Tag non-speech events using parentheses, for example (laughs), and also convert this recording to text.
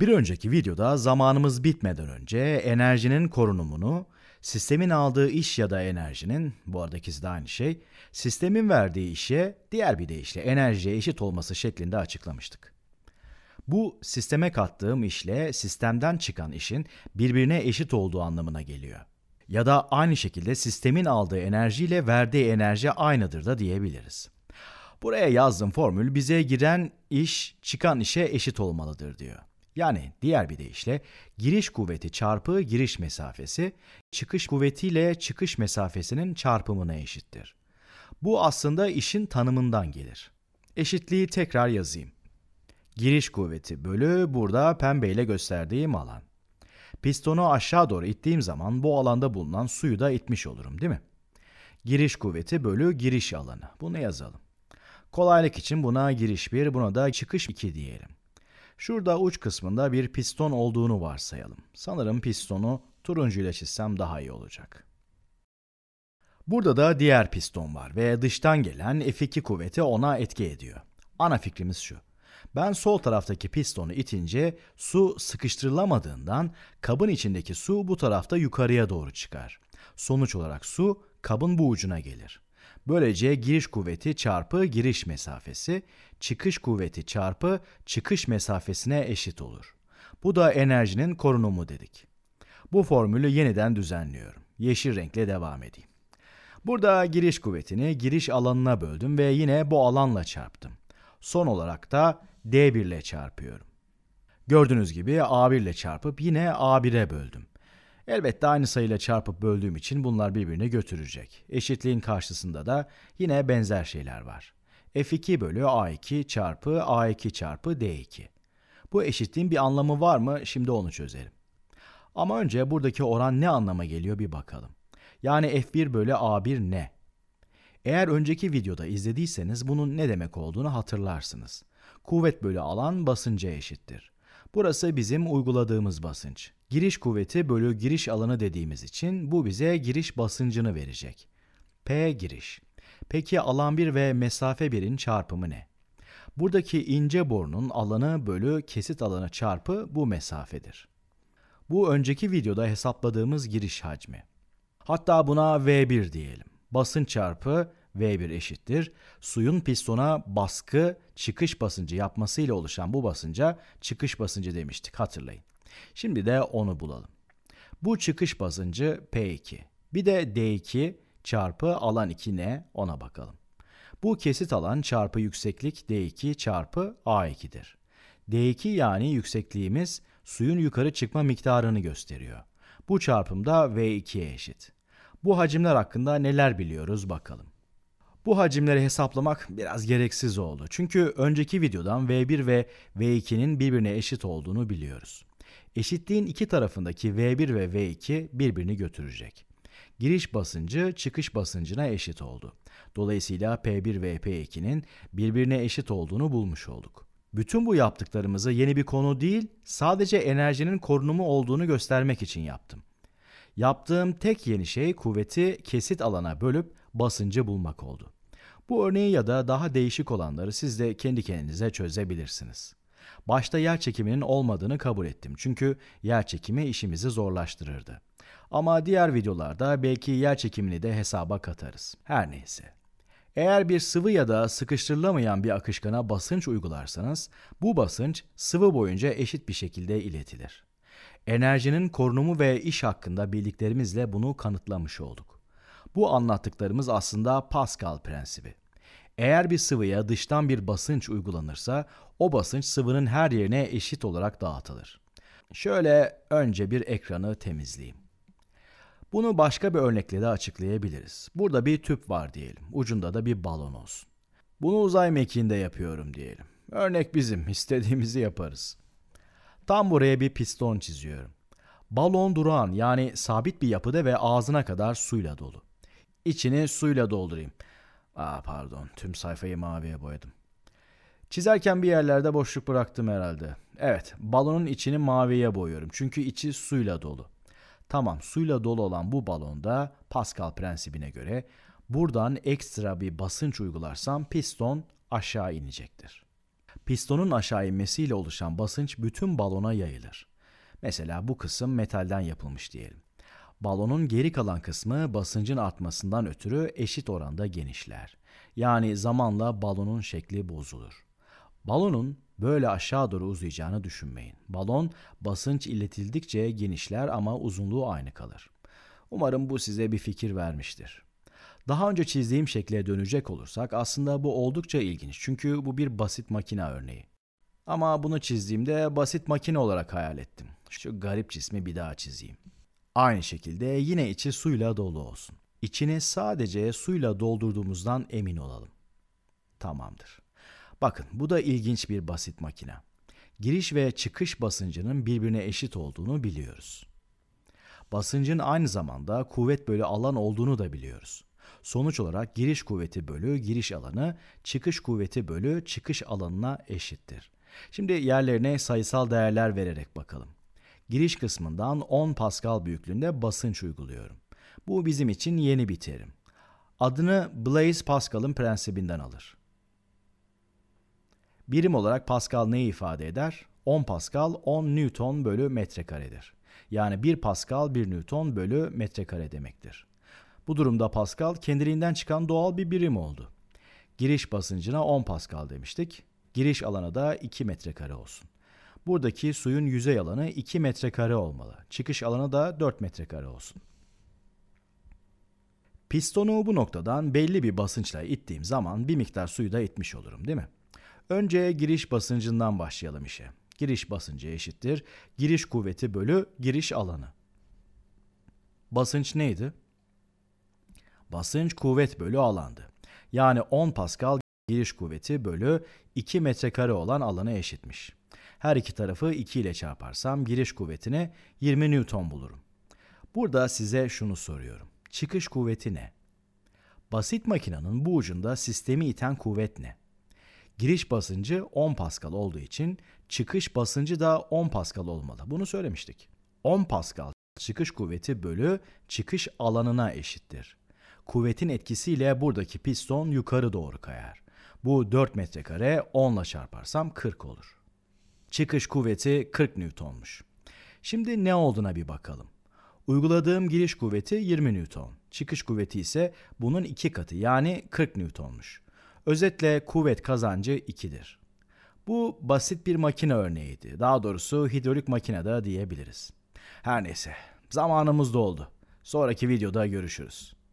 Bir önceki videoda zamanımız bitmeden önce enerjinin korunumunu, sistemin aldığı iş ya da enerjinin, bu arada ikisi de aynı şey, sistemin verdiği işe diğer bir deyişle enerjiye eşit olması şeklinde açıklamıştık. Bu sisteme kattığım işle sistemden çıkan işin birbirine eşit olduğu anlamına geliyor. Ya da aynı şekilde sistemin aldığı enerjiyle verdiği enerji aynıdır da diyebiliriz. Buraya yazdığım formül bize giren iş çıkan işe eşit olmalıdır diyor. Yani diğer bir deyişle giriş kuvveti çarpı giriş mesafesi çıkış kuvveti ile çıkış mesafesinin çarpımına eşittir. Bu aslında işin tanımından gelir. Eşitliği tekrar yazayım. Giriş kuvveti bölü burada pembeyle gösterdiğim alan. Pistonu aşağı doğru ittiğim zaman bu alanda bulunan suyu da itmiş olurum değil mi? Giriş kuvveti bölü giriş alanı. Bunu yazalım. Kolaylık için buna giriş 1, buna da çıkış 2 diyelim. Şurada uç kısmında bir piston olduğunu varsayalım. Sanırım pistonu turuncu ile çizsem daha iyi olacak. Burada da diğer piston var ve dıştan gelen F2 kuvveti ona etki ediyor. Ana fikrimiz şu. Ben sol taraftaki pistonu itince su sıkıştırılamadığından kabın içindeki su bu tarafta yukarıya doğru çıkar. Sonuç olarak su kabın bu ucuna gelir. Böylece giriş kuvveti çarpı giriş mesafesi, çıkış kuvveti çarpı çıkış mesafesine eşit olur. Bu da enerjinin korunumu dedik. Bu formülü yeniden düzenliyorum. Yeşil renkle devam edeyim. Burada giriş kuvvetini giriş alanına böldüm ve yine bu alanla çarptım. Son olarak da D1 ile çarpıyorum. Gördüğünüz gibi A1 ile çarpıp yine A1'e böldüm. Elbette aynı sayıyla çarpıp böldüğüm için bunlar birbirine götürecek. Eşitliğin karşısında da yine benzer şeyler var. F2 bölü A2 çarpı A2 çarpı D2. Bu eşitliğin bir anlamı var mı? Şimdi onu çözelim. Ama önce buradaki oran ne anlama geliyor bir bakalım. Yani F1 bölü A1 ne? Eğer önceki videoda izlediyseniz bunun ne demek olduğunu hatırlarsınız. Kuvvet bölü alan basınca eşittir. Burası bizim uyguladığımız basınç. Giriş kuvveti bölü giriş alanı dediğimiz için bu bize giriş basıncını verecek. P giriş. Peki alan 1 ve mesafe 1'in çarpımı ne? Buradaki ince borunun alanı bölü kesit alanı çarpı bu mesafedir. Bu önceki videoda hesapladığımız giriş hacmi. Hatta buna V1 diyelim. Basın çarpı V1 eşittir. Suyun pistona baskı çıkış basıncı yapmasıyla oluşan bu basınca çıkış basıncı demiştik hatırlayın. Şimdi de onu bulalım. Bu çıkış basıncı P2. Bir de D2 çarpı alan 2 ne ona bakalım. Bu kesit alan çarpı yükseklik D2 çarpı A2'dir. D2 yani yüksekliğimiz suyun yukarı çıkma miktarını gösteriyor. Bu çarpım da V2'ye eşit. Bu hacimler hakkında neler biliyoruz bakalım. Bu hacimleri hesaplamak biraz gereksiz oldu. Çünkü önceki videodan V1 ve V2'nin birbirine eşit olduğunu biliyoruz. Eşitliğin iki tarafındaki V1 ve V2 birbirini götürecek. Giriş basıncı çıkış basıncına eşit oldu. Dolayısıyla P1 ve P2'nin birbirine eşit olduğunu bulmuş olduk. Bütün bu yaptıklarımızı yeni bir konu değil, sadece enerjinin korunumu olduğunu göstermek için yaptım. Yaptığım tek yeni şey kuvveti kesit alana bölüp basıncı bulmak oldu. Bu örneği ya da daha değişik olanları siz de kendi kendinize çözebilirsiniz. Başta yer çekiminin olmadığını kabul ettim çünkü yer çekimi işimizi zorlaştırırdı. Ama diğer videolarda belki yer çekimini de hesaba katarız. Her neyse. Eğer bir sıvı ya da sıkıştırılamayan bir akışkana basınç uygularsanız bu basınç sıvı boyunca eşit bir şekilde iletilir. Enerjinin korunumu ve iş hakkında bildiklerimizle bunu kanıtlamış olduk. Bu anlattıklarımız aslında Pascal prensibi. Eğer bir sıvıya dıştan bir basınç uygulanırsa o basınç sıvının her yerine eşit olarak dağıtılır. Şöyle önce bir ekranı temizleyeyim. Bunu başka bir örnekle de açıklayabiliriz. Burada bir tüp var diyelim. Ucunda da bir balon olsun. Bunu uzay mekiğinde yapıyorum diyelim. Örnek bizim. (laughs) istediğimizi yaparız. Tam buraya bir piston çiziyorum. Balon durağan yani sabit bir yapıda ve ağzına kadar suyla dolu. İçini suyla doldurayım. Aa pardon tüm sayfayı maviye boyadım. Çizerken bir yerlerde boşluk bıraktım herhalde. Evet balonun içini maviye boyuyorum. Çünkü içi suyla dolu. Tamam suyla dolu olan bu balonda Pascal prensibine göre buradan ekstra bir basınç uygularsam piston aşağı inecektir. Pistonun aşağı inmesiyle oluşan basınç bütün balona yayılır. Mesela bu kısım metalden yapılmış diyelim. Balonun geri kalan kısmı basıncın artmasından ötürü eşit oranda genişler. Yani zamanla balonun şekli bozulur. Balonun böyle aşağı doğru uzayacağını düşünmeyin. Balon basınç iletildikçe genişler ama uzunluğu aynı kalır. Umarım bu size bir fikir vermiştir. Daha önce çizdiğim şekle dönecek olursak aslında bu oldukça ilginç çünkü bu bir basit makine örneği. Ama bunu çizdiğimde basit makine olarak hayal ettim. Şu garip cismi bir daha çizeyim. Aynı şekilde yine içi suyla dolu olsun. İçini sadece suyla doldurduğumuzdan emin olalım. Tamamdır. Bakın bu da ilginç bir basit makine. Giriş ve çıkış basıncının birbirine eşit olduğunu biliyoruz. Basıncın aynı zamanda kuvvet bölü alan olduğunu da biliyoruz. Sonuç olarak giriş kuvveti bölü giriş alanı, çıkış kuvveti bölü çıkış alanına eşittir. Şimdi yerlerine sayısal değerler vererek bakalım giriş kısmından 10 Pascal büyüklüğünde basınç uyguluyorum. Bu bizim için yeni bir terim. Adını Blaise Pascal'ın prensibinden alır. Birim olarak Pascal neyi ifade eder? 10 Pascal 10 Newton bölü metrekaredir. Yani 1 Pascal 1 Newton bölü metrekare demektir. Bu durumda Pascal kendiliğinden çıkan doğal bir birim oldu. Giriş basıncına 10 Pascal demiştik. Giriş alana da 2 metrekare olsun. Buradaki suyun yüzey alanı 2 metrekare olmalı. Çıkış alanı da 4 metrekare olsun. Pistonu bu noktadan belli bir basınçla ittiğim zaman bir miktar suyu da itmiş olurum değil mi? Önce giriş basıncından başlayalım işe. Giriş basıncı eşittir. Giriş kuvveti bölü giriş alanı. Basınç neydi? Basınç kuvvet bölü alandı. Yani 10 Pascal giriş kuvveti bölü 2 metrekare olan alana eşitmiş. Her iki tarafı 2 ile çarparsam giriş kuvvetini 20 Newton bulurum. Burada size şunu soruyorum. Çıkış kuvveti ne? Basit makinenin bu ucunda sistemi iten kuvvet ne? Giriş basıncı 10 Pascal olduğu için çıkış basıncı da 10 Pascal olmalı. Bunu söylemiştik. 10 Pascal çıkış kuvveti bölü çıkış alanına eşittir. Kuvvetin etkisiyle buradaki piston yukarı doğru kayar. Bu 4 metrekare 10 ile çarparsam 40 olur. Çıkış kuvveti 40 Newton'muş. Şimdi ne olduğuna bir bakalım. Uyguladığım giriş kuvveti 20 Newton. Çıkış kuvveti ise bunun iki katı yani 40 Newton'muş. Özetle kuvvet kazancı 2'dir. Bu basit bir makine örneğiydi. Daha doğrusu hidrolik makine de diyebiliriz. Her neyse zamanımız doldu. Sonraki videoda görüşürüz.